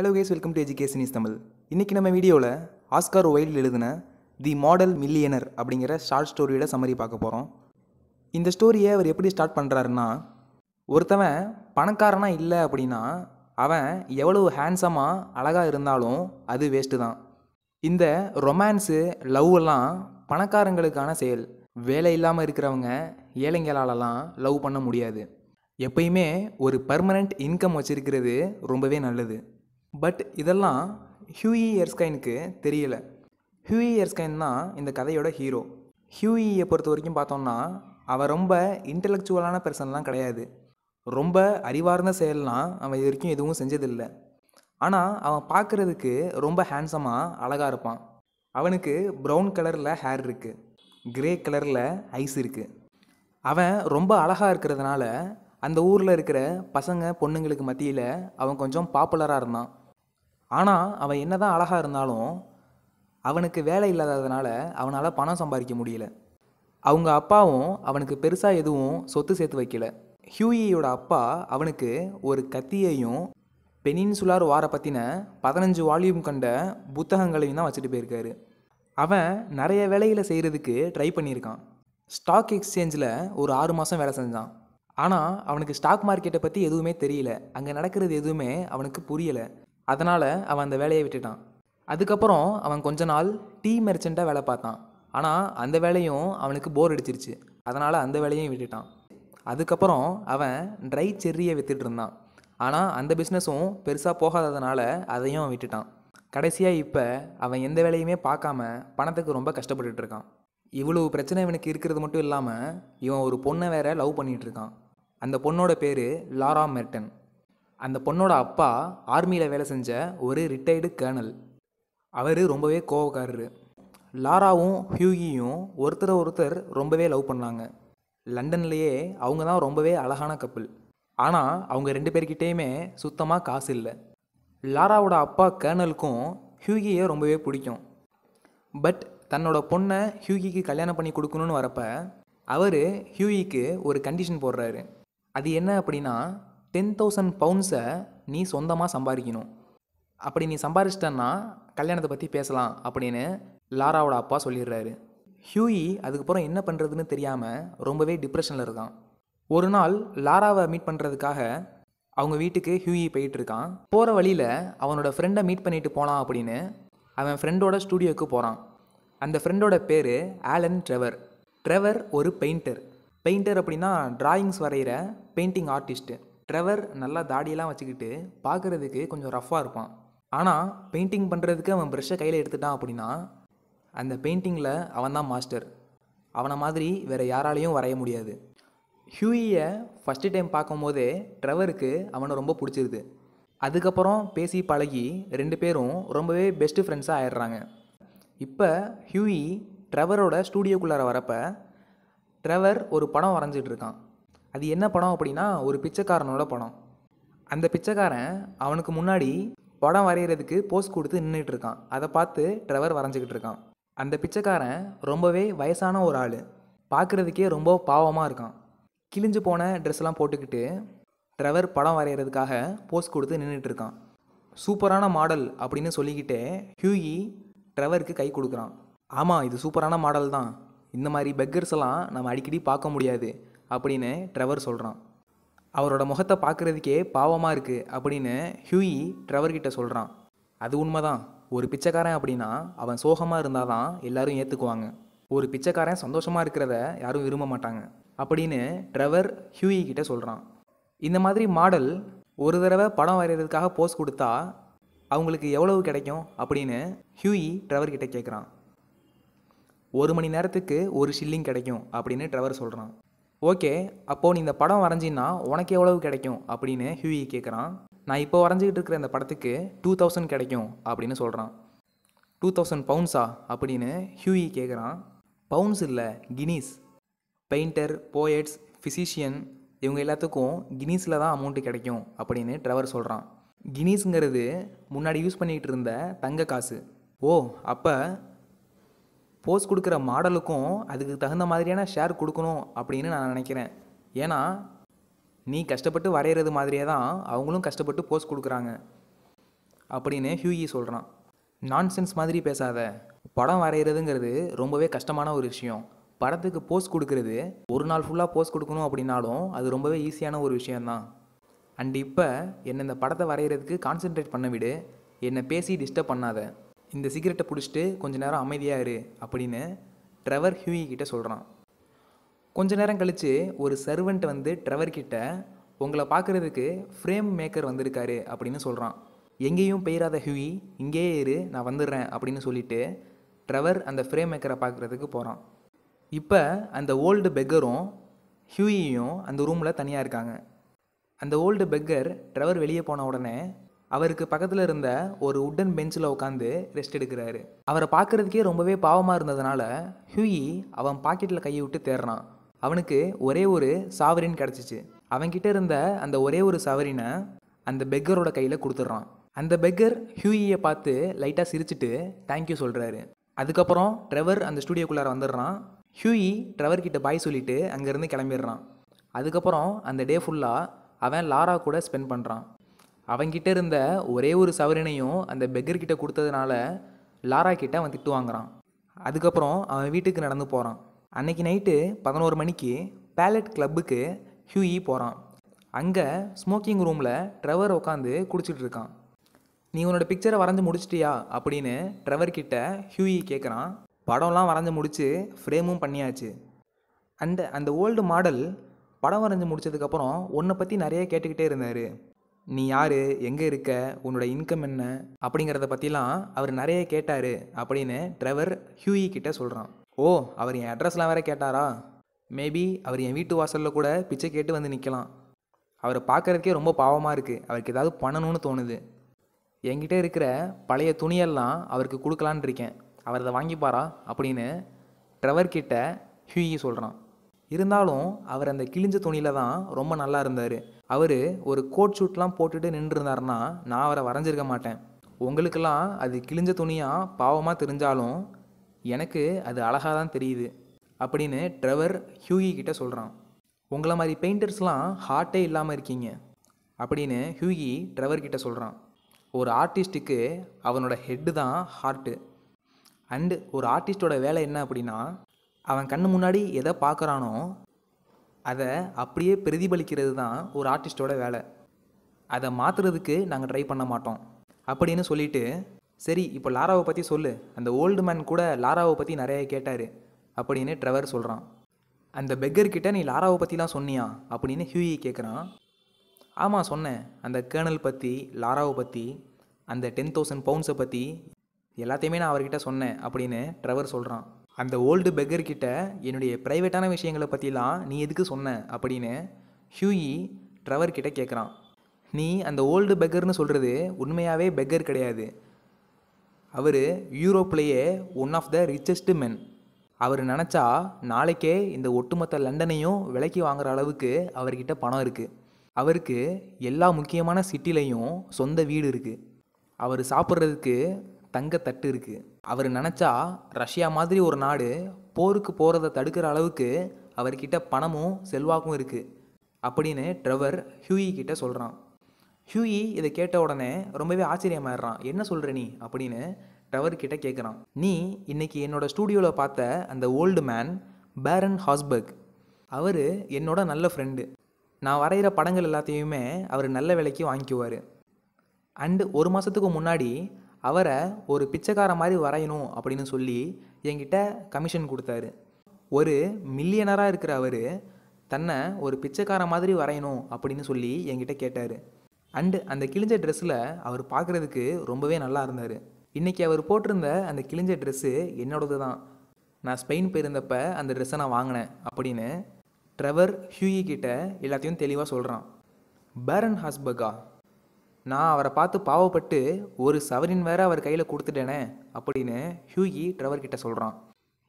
hello guys welcome to education is Tamil இன்றைக்கி நம்ம வீடியோவில் ஆஸ்கார் ஒயில் எழுதின தி மாடல் மில்லியனர் அப்படிங்கிற ஷார்ட் ஸ்டோரியோட சம்மரி பார்க்க போகிறோம் இந்த ஸ்டோரியை அவர் எப்படி ஸ்டார்ட் பண்ணுறாருன்னா ஒருத்தவன் பணக்காரனாக இல்லை அப்படின்னா அவன் எவ்வளவு ஹேண்ட்ஸமாக அழகாக இருந்தாலும் அது வேஸ்ட்டு தான் இந்த ரொமான்ஸு லவ் எல்லாம் பணக்காரங்களுக்கான செயல் வேலை இல்லாமல் இருக்கிறவங்க ஏழைங்களாலலாம் லவ் பண்ண முடியாது எப்பயுமே ஒரு பர்மனண்ட் இன்கம் வச்சுருக்கிறது ரொம்பவே நல்லது பட் இதெல்லாம் ஹியூஇ எர்ஸ்கைனுக்கு தெரியலை ஹியூஇ எர்ஸ்கைன் தான் இந்த கதையோட ஹீரோ ஹியூஇயை பொறுத்த வரைக்கும் பார்த்தோம்னா அவன் ரொம்ப இன்டலெக்சுவலான பர்சன்லாம் கிடையாது ரொம்ப அறிவார்ந்த செயல்லாம் அவன் இது வரைக்கும் எதுவும் செஞ்சதில்லை ஆனால் அவன் பார்க்குறதுக்கு ரொம்ப ஹேண்ட்ஸமாக அழகாக இருப்பான் அவனுக்கு ப்ரௌன் கலரில் ஹேர் இருக்குது கிரே கலரில் ஐஸ் இருக்குது அவன் ரொம்ப அழகாக இருக்கிறதுனால அந்த ஊரில் இருக்கிற பசங்க பொண்ணுங்களுக்கு மத்தியில் அவன் கொஞ்சம் பாப்புலராக இருந்தான் ஆனால் அவன் என்ன தான் அழகாக இருந்தாலும் அவனுக்கு வேலை இல்லாததுனால அவனால் பணம் சம்பாதிக்க முடியல அவங்க அப்பாவும் அவனுக்கு பெருசாக எதுவும் சொத்து சேர்த்து வைக்கல ஹியூயியோட அப்பா அவனுக்கு ஒரு கத்தியையும் பெனின்சுலார் வார பற்றின பதினஞ்சு வால்யூம் கண்ட புத்தகங்களையும் தான் வச்சுட்டு போயிருக்காரு அவன் நிறைய வேலையில் செய்கிறதுக்கு ட்ரை பண்ணியிருக்கான் ஸ்டாக் எக்ஸ்சேஞ்சில் ஒரு ஆறு மாதம் வேலை செஞ்சான் ஆனால் அவனுக்கு ஸ்டாக் மார்க்கெட்டை பற்றி எதுவுமே தெரியல அங்கே நடக்கிறது எதுவுமே அவனுக்கு புரியலை அதனால் அவன் அந்த வேலையை விட்டுட்டான் அதுக்கப்புறம் அவன் கொஞ்ச நாள் டீ மெர்ச்சண்ட்டாக வேலை பார்த்தான் ஆனால் அந்த வேலையும் அவனுக்கு போர் அடிச்சிருச்சு அதனால் அந்த வேலையும் விட்டுட்டான் அதுக்கப்புறம் அவன் ட்ரை செர்ரியை விற்றுட்டு இருந்தான் ஆனால் அந்த பிஸ்னஸும் பெருசாக போகாததுனால அதையும் விட்டுட்டான் கடைசியாக இப்போ அவன் எந்த வேலையுமே பார்க்காம பணத்துக்கு ரொம்ப கஷ்டப்பட்டுட்டு இருக்கான் இவ்வளவு பிரச்சனை இவனுக்கு இருக்கிறது மட்டும் இல்லாமல் இவன் ஒரு பொண்ணை வேற லவ் பண்ணிகிட்டு இருக்கான் அந்த பொண்ணோட பேர் லாரா மெர்டன் அந்த பொண்ணோட அப்பா ஆர்மியில் வேலை செஞ்ச ஒரு ரிட்டையர்டு கேர்னல் அவர் ரொம்பவே கோவக்காரரு லாராவும் ஹியூகியும் ஒருத்தர் ஒருத்தர் ரொம்பவே லவ் பண்ணாங்க லண்டன்லேயே அவங்க தான் ரொம்பவே அழகான கப்பல் ஆனால் அவங்க ரெண்டு பேர்கிட்டேயுமே சுத்தமாக காசு இல்லை லாராவோட அப்பா கேர்னலுக்கும் ஹியூகியை ரொம்பவே பிடிக்கும் பட் தன்னோட பொண்ணை ஹியூகிக்கு கல்யாணம் பண்ணி கொடுக்கணும்னு வரப்போ அவர் ஹியூகிக்கு ஒரு கண்டிஷன் போடுறாரு அது என்ன அப்படின்னா டென் தௌசண்ட் பவுண்ட்ஸை நீ சொந்தமாக சம்பாதிக்கணும் அப்படி நீ சம்பாதிச்சிட்டன்னா கல்யாணத்தை பற்றி பேசலாம் அப்படின்னு லாராவோட அப்பா சொல்லிடுறாரு ஹியூயி அதுக்கப்புறம் என்ன பண்ணுறதுன்னு தெரியாமல் ரொம்பவே டிப்ரெஷனில் இருக்கான் ஒரு நாள் லாராவை மீட் பண்ணுறதுக்காக அவங்க வீட்டுக்கு ஹியூயி போயிட்டு இருக்கான் போகிற வழியில் அவனோட ஃப்ரெண்டை மீட் பண்ணிட்டு போகலாம் அப்படின்னு அவன் ஃப்ரெண்டோட ஸ்டூடியோவுக்கு போகிறான் அந்த ஃப்ரெண்டோட பேர் ஆலன் ட்ரெவர் ட்ரெவர் ஒரு பெயிண்டர் பெயிண்டர் அப்படின்னா டிராயிங்ஸ் வரைகிற பெயிண்டிங் ஆர்டிஸ்ட்டு ட்ரெவர் நல்லா தாடியெல்லாம் வச்சுக்கிட்டு பார்க்குறதுக்கு கொஞ்சம் ரஃப்பாக இருப்பான் ஆனால் பெயிண்டிங் பண்ணுறதுக்கு அவன் ப்ரெஷ்ஷை கையில் எடுத்துட்டான் அப்படின்னா அந்த பெயிண்டிங்கில் அவன் தான் மாஸ்டர் அவனை மாதிரி வேறு யாராலையும் வரைய முடியாது ஹியூயை ஃபஸ்ட்டு டைம் பார்க்கும்போதே ட்ரெவருக்கு அவனை ரொம்ப பிடிச்சிருது அதுக்கப்புறம் பேசி பழகி ரெண்டு பேரும் ரொம்பவே பெஸ்ட்டு ஃப்ரெண்ட்ஸாக ஆயிடுறாங்க இப்போ ஹியூயி ட்ரெவரோட ஸ்டூடியோக்குள்ளார வரப்போ ட்ரெவர் ஒரு படம் வரைஞ்சிட்ருக்கான் அது என்ன படம் அப்படின்னா ஒரு பிச்சைக்காரனோட படம் அந்த பிச்சைக்காரன் அவனுக்கு முன்னாடி படம் வரைகிறதுக்கு போஸ் கொடுத்து நின்றுட்டு இருக்கான் அதை பார்த்து ட்ரெவர் வரைஞ்சிக்கிட்டு இருக்கான் அந்த பிச்சைக்காரன் ரொம்பவே வயசான ஒரு ஆள் பார்க்குறதுக்கே ரொம்ப பாவமாக இருக்கான் கிழிஞ்சு போன ட்ரெஸ்லாம் போட்டுக்கிட்டு ட்ரெவர் படம் வரைகிறதுக்காக போஸ் கொடுத்து நின்றுட்டு இருக்கான் சூப்பரான மாடல் அப்படின்னு சொல்லிக்கிட்டே ஹியூயி ட்ரெவருக்கு கை கொடுக்குறான் ஆமாம் இது சூப்பரான மாடல் தான் இந்த மாதிரி பெக்கர்ஸ் எல்லாம் நம்ம அடிக்கடி பார்க்க முடியாது அப்படின்னு ட்ரெவர் சொல்கிறான் அவரோட முகத்தை பார்க்குறதுக்கே பாவமாக இருக்குது அப்படின்னு ஹியூயி ட்ரெவர்கிட்ட சொல்கிறான் அது உண்மைதான் ஒரு பிச்சைக்காரன் அப்படின்னா அவன் சோகமாக இருந்தால் தான் எல்லோரும் ஏற்றுக்குவாங்க ஒரு பிச்சைக்காரன் சந்தோஷமாக இருக்கிறத யாரும் விரும்ப மாட்டாங்க அப்படின்னு ட்ரெவர் ஹியூயி கிட்ட சொல்கிறான் இந்த மாதிரி மாடல் ஒரு தடவை படம் வரைகிறதுக்காக போஸ் கொடுத்தா அவங்களுக்கு எவ்வளவு கிடைக்கும் அப்படின்னு ஹியூயி ட்ரெவர் கிட்டே கேட்குறான் ஒரு மணி நேரத்துக்கு ஒரு ஷில்லிங் கிடைக்கும் அப்படின்னு ட்ரெவர் சொல்கிறான் ஓகே அப்போது நீ இந்த படம் வரைஞ்சின்னா உனக்கு எவ்வளவு கிடைக்கும் அப்படின்னு ஹியூயி கேட்குறான் நான் இப்போ வரைஞ்சிக்கிட்டு இருக்கிற இந்த படத்துக்கு டூ தௌசண்ட் கிடைக்கும் அப்படின்னு சொல்கிறான் டூ தௌசண்ட் பவுன்ஸா அப்படின்னு ஹியூயி கேட்குறான் பவுன்ஸ் இல்லை கினீஸ் பெயிண்டர் போயட்ஸ் ஃபிசிஷியன் இவங்க எல்லாத்துக்கும் கினீஸில் தான் அமௌண்ட்டு கிடைக்கும் அப்படின்னு ட்ரைவர் சொல்கிறான் கினீஸுங்கிறது முன்னாடி யூஸ் பண்ணிக்கிட்டு இருந்த தங்க காசு ஓ அப்போ போஸ்ட் கொடுக்குற மாடலுக்கும் அதுக்கு தகுந்த மாதிரியான ஷேர் கொடுக்கணும் அப்படின்னு நான் நினைக்கிறேன் ஏன்னா நீ கஷ்டப்பட்டு வரைகிறது மாதிரியே தான் அவங்களும் கஷ்டப்பட்டு போஸ்ட் கொடுக்குறாங்க அப்படின்னு ஹியூயி சொல்கிறான் நான்சென்ஸ் மாதிரி பேசாத படம் வரைகிறதுங்கிறது ரொம்பவே கஷ்டமான ஒரு விஷயம் படத்துக்கு போஸ்ட் கொடுக்கறது ஒரு நாள் ஃபுல்லாக போஸ்ட் கொடுக்கணும் அப்படின்னாலும் அது ரொம்பவே ஈஸியான ஒரு விஷயந்தான் அண்ட் இப்போ என்னை இந்த படத்தை வரைகிறதுக்கு கான்சென்ட்ரேட் பண்ண விடு என்னை பேசி டிஸ்டர்ப் பண்ணாத இந்த சிகரெட்டை பிடிச்சிட்டு கொஞ்ச நேரம் அமைதியாக இரு அப்படின்னு ட்ரெவர் ஹியூயி கிட்டே சொல்கிறான் கொஞ்ச நேரம் கழித்து ஒரு சர்வெண்ட் வந்து ட்ரெவர் கிட்ட உங்களை பார்க்குறதுக்கு ஃப்ரேம் மேக்கர் வந்திருக்காரு அப்படின்னு சொல்கிறான் எங்கேயும் பெயராத ஹியூயி இங்கேயே இரு நான் வந்துடுறேன் அப்படின்னு சொல்லிவிட்டு ட்ரெவர் அந்த ஃப்ரேம் மேக்கரை பார்க்குறதுக்கு போகிறான் இப்போ அந்த ஓல்டு பெக்கரும் ஹியூயியும் அந்த ரூமில் தனியாக இருக்காங்க அந்த ஓல்டு பெக்கர் ட்ரெவர் வெளியே போன உடனே அவருக்கு பக்கத்தில் இருந்த ஒரு உட்டன் பெஞ்சில் உட்காந்து ரெஸ்ட் எடுக்கிறாரு அவரை பார்க்குறதுக்கே ரொம்பவே பாவமாக இருந்ததுனால ஹியூயி அவன் பாக்கெட்டில் கையை விட்டு தேடுறான் அவனுக்கு ஒரே ஒரு சாவரின் கிடச்சிச்சு அவன்கிட்ட இருந்த அந்த ஒரே ஒரு சாவரினை அந்த பெக்கரோட கையில் கொடுத்துட்றான் அந்த பெக்கர் ஹியூயியை பார்த்து லைட்டாக சிரிச்சுட்டு தேங்க்யூ சொல்கிறாரு அதுக்கப்புறம் ட்ரெவர் அந்த ஸ்டூடியோக்குள்ளார வந்துடுறான் ஹியூயி ட்ரெவர் கிட்ட பாய் சொல்லிவிட்டு அங்கேருந்து கிளம்பிடுறான் அதுக்கப்புறம் அந்த டே ஃபுல்லாக அவன் லாரா கூட ஸ்பெண்ட் பண்ணுறான் அவங்கிட்ட இருந்த ஒரே ஒரு சவரனையும் அந்த பெக்கர்கிட்ட கொடுத்ததுனால லாரா கிட்ட அவன் திட்டு வாங்குறான் அதுக்கப்புறம் அவன் வீட்டுக்கு நடந்து போகிறான் அன்னைக்கு நைட்டு பதினோரு மணிக்கு பேலட் கிளப்புக்கு ஹியூஇ போகிறான் அங்கே ஸ்மோக்கிங் ரூமில் ட்ரெவர் உட்காந்து குடிச்சிட்டு இருக்கான் நீ உன்னோட பிக்சரை வரைஞ்சி முடிச்சிட்டியா அப்படின்னு ட்ரெவர் கிட்ட ஹியூஇ கேட்குறான் படம்லாம் வரைஞ்சி முடித்து ஃப்ரேமும் பண்ணியாச்சு அண்ட் அந்த ஓல்டு மாடல் படம் வரைஞ்சி முடித்ததுக்கப்புறம் உன்னை பற்றி நிறைய கேட்டுக்கிட்டே இருந்தார் நீ யார் எங்கே இருக்க உன்னோட இன்கம் என்ன அப்படிங்கிறத பற்றிலாம் அவர் நிறைய கேட்டார் அப்படின்னு டிரைவர் ஹியூயி கிட்டே சொல்கிறான் ஓ அவர் என் அட்ரஸ்லாம் வேற கேட்டாரா மேபி அவர் என் வீட்டு வாசலில் கூட பிச்சை கேட்டு வந்து நிற்கலாம் அவரை பார்க்குறதுக்கே ரொம்ப பாவமாக இருக்குது அவருக்கு ஏதாவது பண்ணணும்னு தோணுது என்கிட்ட இருக்கிற பழைய துணியெல்லாம் அவருக்கு கொடுக்கலான் இருக்கேன் அவர் அதை வாங்கிப்பாரா அப்படின்னு ட்ரவர் கிட்ட ஹியூயி சொல்கிறான் இருந்தாலும் அவர் அந்த கிழிஞ்ச துணியில் தான் ரொம்ப நல்லா இருந்தார் அவர் ஒரு கோட் ஷூட்லாம் போட்டுட்டு நின்றுருந்தாருன்னா நான் அவரை வரைஞ்சிருக்க மாட்டேன் உங்களுக்கெல்லாம் அது கிழிஞ்ச துணியாக பாவமாக தெரிஞ்சாலும் எனக்கு அது அழகாக தான் தெரியுது அப்படின்னு ட்ரெவர் ஹியூகி கிட்ட சொல்கிறான் உங்களை மாதிரி பெயிண்டர்ஸ்லாம் ஹார்ட்டே இல்லாமல் இருக்கீங்க அப்படின்னு ஹியூகி ட்ரெவர் கிட்ட சொல்கிறான் ஒரு ஆர்டிஸ்ட்டுக்கு அவனோட ஹெட்டு தான் ஹார்ட்டு அண்டு ஒரு ஆர்டிஸ்டோட வேலை என்ன அப்படின்னா அவன் கண்ணு முன்னாடி எதை பார்க்குறானோ அதை அப்படியே பிரதிபலிக்கிறது தான் ஒரு ஆர்டிஸ்டோட வேலை அதை மாற்றுறதுக்கு நாங்கள் ட்ரை பண்ண மாட்டோம் அப்படின்னு சொல்லிட்டு சரி இப்போ லாராவை பற்றி சொல்லு அந்த ஓல்டு மேன் கூட லாராவை பற்றி நிறைய கேட்டார் அப்படின்னு ட்ரெவர் சொல்கிறான் அந்த பெக்கர்கிட்ட நீ லாராவை பற்றிலாம் சொன்னியா அப்படின்னு ஹியூயி கேட்குறான் ஆமாம் சொன்னேன் அந்த கேர்னல் பற்றி லாராவை பற்றி அந்த டென் தௌசண்ட் பவுண்ட்ஸை பற்றி எல்லாத்தையுமே நான் அவர்கிட்ட சொன்னேன் அப்படின்னு ட்ரெவர் சொல்கிறான் அந்த ஓல்டு பெக்கர்கிட்ட என்னுடைய ப்ரைவேட்டான விஷயங்களை பற்றிலாம் நீ எதுக்கு சொன்ன அப்படின்னு ஹியூயி ட்ரவர் கிட்ட கேட்குறான் நீ அந்த ஓல்டு பெக்கர்னு சொல்கிறது உண்மையாகவே பெக்கர் கிடையாது அவர் யூரோப்லேயே one of the richest men அவர் நினச்சா நாளைக்கே இந்த ஒட்டுமொத்த லண்டனையும் விலைக்கு வாங்குற அளவுக்கு அவர்கிட்ட பணம் இருக்குது அவருக்கு எல்லா முக்கியமான சிட்டிலையும் சொந்த வீடு இருக்குது அவர் சாப்பிட்றதுக்கு தங்க தட்டு இருக்குது அவர் நினச்சா ரஷ்யா மாதிரி ஒரு நாடு போருக்கு போகிறத தடுக்கிற அளவுக்கு அவர்கிட்ட பணமும் செல்வாக்கும் இருக்குது அப்படின்னு ட்ரெவர் ஹியூயி கிட்ட சொல்கிறான் ஹியூயி இதை கேட்ட உடனே ரொம்பவே ஆச்சரியமாயிடுறான் என்ன சொல்கிற நீ அப்படின்னு ட்ரெவர் கிட்ட கேட்குறான் நீ இன்னைக்கு என்னோட ஸ்டூடியோவில் பார்த்த அந்த ஓல்டு மேன் பேரன் ஹாஸ்பர்க் அவர் என்னோட நல்ல ஃப்ரெண்டு நான் வரைகிற படங்கள் எல்லாத்தையுமே அவர் நல்ல விலைக்கு வாங்கிக்குவார் அண்டு ஒரு மாதத்துக்கு முன்னாடி அவரை ஒரு பிச்சைக்கார மாதிரி வரையணும் அப்படின்னு சொல்லி என்கிட்ட கமிஷன் கொடுத்தாரு ஒரு மில்லியனராக இருக்கிற அவர் தன்னை ஒரு பிச்சைக்கார மாதிரி வரையணும் அப்படின்னு சொல்லி என்கிட்ட கேட்டார் அண்டு அந்த கிழிஞ்ச ட்ரெஸ்ஸில் அவர் பார்க்குறதுக்கு ரொம்பவே நல்லா இருந்தார் இன்றைக்கி அவர் போட்டிருந்த அந்த கிழிஞ்ச ட்ரெஸ்ஸு என்னோடது தான் நான் ஸ்பெயின் போயிருந்தப்ப அந்த ட்ரெஸ்ஸை நான் வாங்கினேன் அப்படின்னு ட்ரெவர் ஹியூயி கிட்ட எல்லாத்தையும் தெளிவாக சொல்கிறான் பேரன் ஹாஸ்பகா நான் அவரை பார்த்து பாவப்பட்டு ஒரு சவரின் வேற அவர் கையில் கொடுத்துட்டேனே அப்படின்னு ஹியூகி ட்ரவர் கிட்ட சொல்கிறான்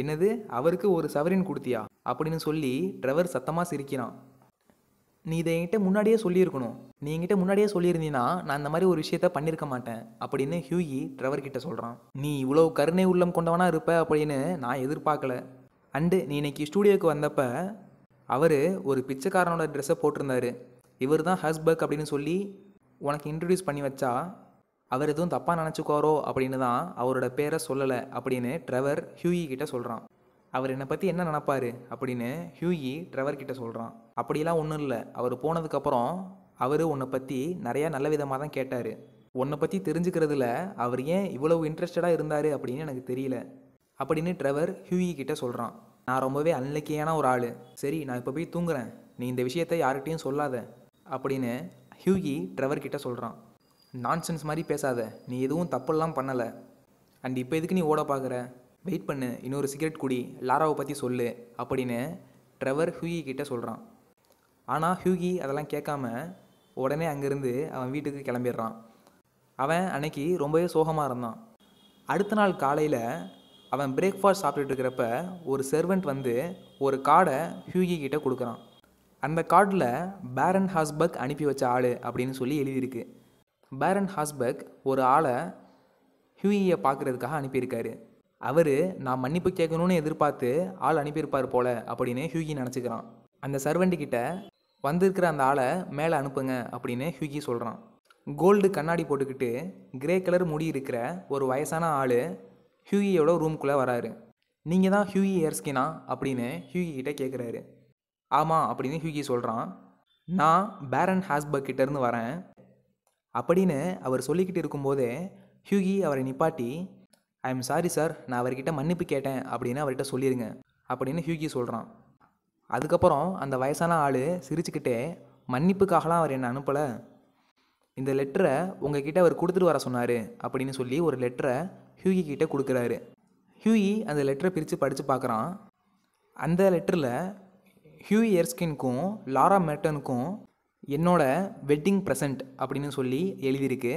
என்னது அவருக்கு ஒரு சவரின் கொடுத்தியா அப்படின்னு சொல்லி ட்ரவர் சத்தமாக சிரிக்கிறான் நீ இதை என்கிட்ட முன்னாடியே சொல்லியிருக்கணும் நீ என்கிட்ட முன்னாடியே சொல்லியிருந்தீன்னா நான் இந்த மாதிரி ஒரு விஷயத்த பண்ணியிருக்க மாட்டேன் அப்படின்னு ஹியூகி ட்ரவர் கிட்ட சொல்கிறான் நீ இவ்வளோ கருணை உள்ளம் கொண்டவனா இருப்ப அப்படின்னு நான் எதிர்பார்க்கல அண்டு நீ இன்னைக்கு ஸ்டூடியோக்கு வந்தப்ப அவர் ஒரு பிச்சைக்காரனோட ட்ரெஸ்ஸை போட்டிருந்தாரு இவர் தான் ஹஸ்பக் அப்படின்னு சொல்லி உனக்கு இன்ட்ரடியூஸ் பண்ணி வச்சா அவர் எதுவும் தப்பாக நினச்சிக்கோரோ அப்படின்னு தான் அவரோட பேரை சொல்லலை அப்படின்னு ட்ரெவர் ஹியூயி கிட்ட சொல்கிறான் அவர் என்னை பற்றி என்ன நினப்பாரு அப்படின்னு ஹியூயி ட்ரெவர் கிட்ட சொல்கிறான் அப்படிலாம் ஒன்றும் இல்லை அவர் போனதுக்கப்புறம் அவர் உன்னை பற்றி நிறையா நல்ல விதமாக தான் கேட்டார் உன்னை பற்றி தெரிஞ்சுக்கிறதுல அவர் ஏன் இவ்வளவு இன்ட்ரெஸ்டடாக இருந்தார் அப்படின்னு எனக்கு தெரியல அப்படின்னு ட்ரெவர் ஹியூயி கிட்ட சொல்கிறான் நான் ரொம்பவே அன்லக்கியான ஒரு ஆள் சரி நான் இப்போ போய் தூங்குறேன் நீ இந்த விஷயத்தை யார்கிட்டையும் சொல்லாத அப்படின்னு ஹியூகி ட்ரெவர் கிட்டே சொல்கிறான் நான்சென்ஸ் மாதிரி பேசாத நீ எதுவும் தப்பெல்லாம் பண்ணலை அண்ட் இப்போ எதுக்கு நீ ஓட பார்க்குற வெயிட் பண்ணு இன்னொரு சிகரெட் குடி லாராவை பற்றி சொல்லு அப்படின்னு ட்ரெவர் ஹியூகி கிட்டே சொல்கிறான் ஆனால் ஹியூகி அதெல்லாம் கேட்காம உடனே அங்கேருந்து அவன் வீட்டுக்கு கிளம்பிடுறான் அவன் அன்னைக்கு ரொம்பவே சோகமாக இருந்தான் அடுத்த நாள் காலையில் அவன் பிரேக்ஃபாஸ்ட் சாப்பிட்டுட்டு இருக்கிறப்ப ஒரு செர்வெண்ட் வந்து ஒரு காடை ஹியூகி கிட்டே கொடுக்குறான் அந்த கார்டில் பேரன் ஹாஸ்பர்க் அனுப்பி வச்ச ஆள் அப்படின்னு சொல்லி எழுதியிருக்கு பேரன் ஹாஸ்பர்க் ஒரு ஆளை ஹியூயியை பார்க்குறதுக்காக அனுப்பியிருக்காரு அவர் நான் மன்னிப்பு கேட்கணும்னு எதிர்பார்த்து ஆள் அனுப்பியிருப்பார் போல் அப்படின்னு ஹியூகி நினச்சிக்கிறான் அந்த சர்வெண்ட்டுக்கிட்ட வந்திருக்கிற அந்த ஆளை மேலே அனுப்புங்க அப்படின்னு ஹியூகி சொல்கிறான் கோல்டு கண்ணாடி போட்டுக்கிட்டு கிரே கலர் முடி இருக்கிற ஒரு வயசான ஆள் ஹியூகியோட ரூம்குள்ளே வராரு நீங்கள் தான் ஹியூகி ஏர்ஸ்கினா அப்படின்னு ஹியூகி கிட்டே கேட்குறாரு ஆமாம் அப்படின்னு ஹியூகி சொல்கிறான் நான் பேரன் ஹாஸ்பர்க் கிட்டேருந்து வரேன் அப்படின்னு அவர் சொல்லிக்கிட்டு இருக்கும்போதே ஹியூகி அவரை நிப்பாட்டி ஐ எம் சாரி சார் நான் அவர்கிட்ட மன்னிப்பு கேட்டேன் அப்படின்னு அவர்கிட்ட சொல்லிடுங்க அப்படின்னு ஹியூகி சொல்கிறான் அதுக்கப்புறம் அந்த வயசான ஆள் சிரிச்சுக்கிட்டே மன்னிப்புக்காகலாம் அவர் என்னை அனுப்பலை இந்த லெட்டரை உங்ககிட்ட அவர் கொடுத்துட்டு வர சொன்னார் அப்படின்னு சொல்லி ஒரு லெட்டரை ஹியூகி கிட்டே கொடுக்குறாரு ஹியூகி அந்த லெட்டரை பிரித்து படித்து பார்க்குறான் அந்த லெட்டரில் ஹியூ எர்ஸ்கின்க்கும் லாரா மெர்டனுக்கும் என்னோட வெட்டிங் ப்ரெசன்ட் அப்படின்னு சொல்லி எழுதியிருக்கு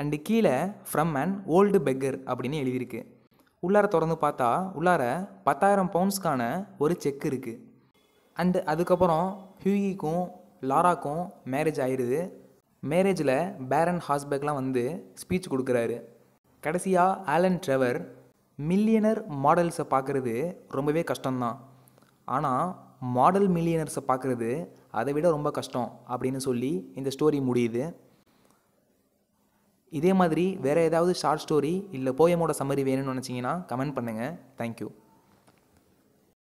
அண்டு கீழே ஃப்ரம் அண்ட் ஓல்டு பெக்கர் அப்படின்னு எழுதியிருக்கு உள்ளார திறந்து பார்த்தா உள்ளார பத்தாயிரம் பவுண்ட்ஸ்க்கான ஒரு செக் இருக்குது அண்டு அதுக்கப்புறம் ஹியூகிக்கும் லாராக்கும் மேரேஜ் ஆயிடுது மேரேஜில் பேரன் ஹாஸ்பெக்லாம் வந்து ஸ்பீச் கொடுக்குறாரு கடைசியாக ஆலன் ட்ரெவர் மில்லியனர் மாடல்ஸை பார்க்குறது ரொம்பவே கஷ்டம்தான் ஆனால் மாடல் மில்லியனர்ஸை பார்க்குறது அதை விட ரொம்ப கஷ்டம் அப்படின்னு சொல்லி இந்த ஸ்டோரி முடியுது இதே மாதிரி வேறு ஏதாவது ஷார்ட் ஸ்டோரி இல்லை போயமோட சம்மரி வேணும்னு நினச்சிங்கன்னா கமெண்ட் பண்ணுங்கள் தேங்க்யூ